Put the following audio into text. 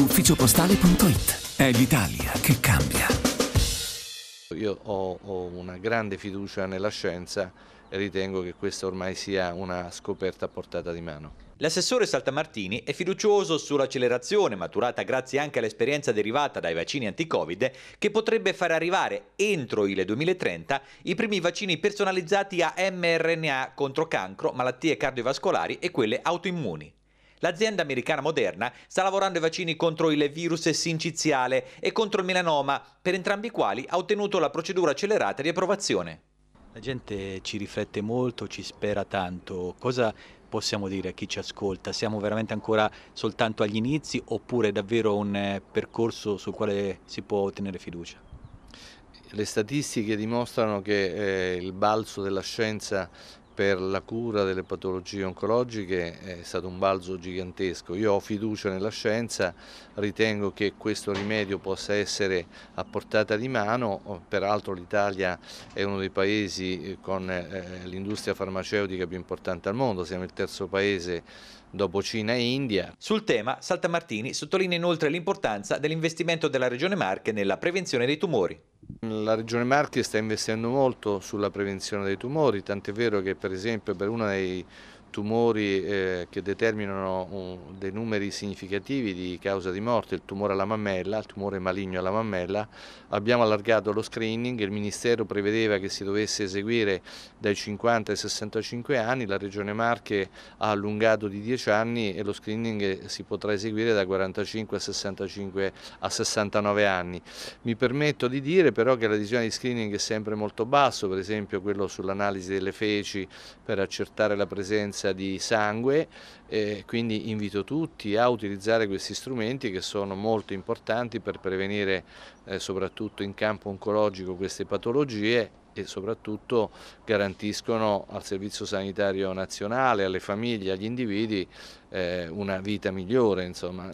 ufficiopostale.it. È l'Italia che cambia. Io ho, ho una grande fiducia nella scienza e ritengo che questa ormai sia una scoperta a portata di mano. L'assessore Saltamartini è fiducioso sull'accelerazione maturata grazie anche all'esperienza derivata dai vaccini anti-Covid che potrebbe far arrivare entro il 2030 i primi vaccini personalizzati a mRNA contro cancro, malattie cardiovascolari e quelle autoimmuni. L'azienda americana Moderna sta lavorando ai vaccini contro il virus sinciziale e contro il melanoma, per entrambi i quali ha ottenuto la procedura accelerata di approvazione. La gente ci riflette molto, ci spera tanto. Cosa possiamo dire a chi ci ascolta? Siamo veramente ancora soltanto agli inizi oppure è davvero un eh, percorso sul quale si può ottenere fiducia? Le statistiche dimostrano che eh, il balzo della scienza per la cura delle patologie oncologiche è stato un balzo gigantesco. Io ho fiducia nella scienza, ritengo che questo rimedio possa essere a portata di mano, peraltro l'Italia è uno dei paesi eh, con eh, l'industria farmaceutica più importante al mondo, siamo il terzo paese dopo Cina e India. Sul tema, Saltamartini sottolinea inoltre l'importanza dell'investimento della Regione Marche nella prevenzione dei tumori. La Regione Marche sta investendo molto sulla prevenzione dei tumori, tant'è vero che per esempio per uno dei tumori eh, che determinano un, dei numeri significativi di causa di morte, il tumore alla mammella, il tumore maligno alla mammella, abbiamo allargato lo screening, il Ministero prevedeva che si dovesse eseguire dai 50 ai 65 anni, la Regione Marche ha allungato di 10 anni e lo screening si potrà eseguire da 45 a, 65, a 69 anni. Mi permetto di dire però che la decisione di screening è sempre molto basso, per esempio quello sull'analisi delle feci per accertare la presenza assenza di sangue, eh, quindi invito tutti a utilizzare questi strumenti che sono molto importanti per prevenire eh, soprattutto in campo oncologico queste patologie e soprattutto garantiscono al Servizio Sanitario Nazionale, alle famiglie, agli individui eh, una vita migliore. Insomma.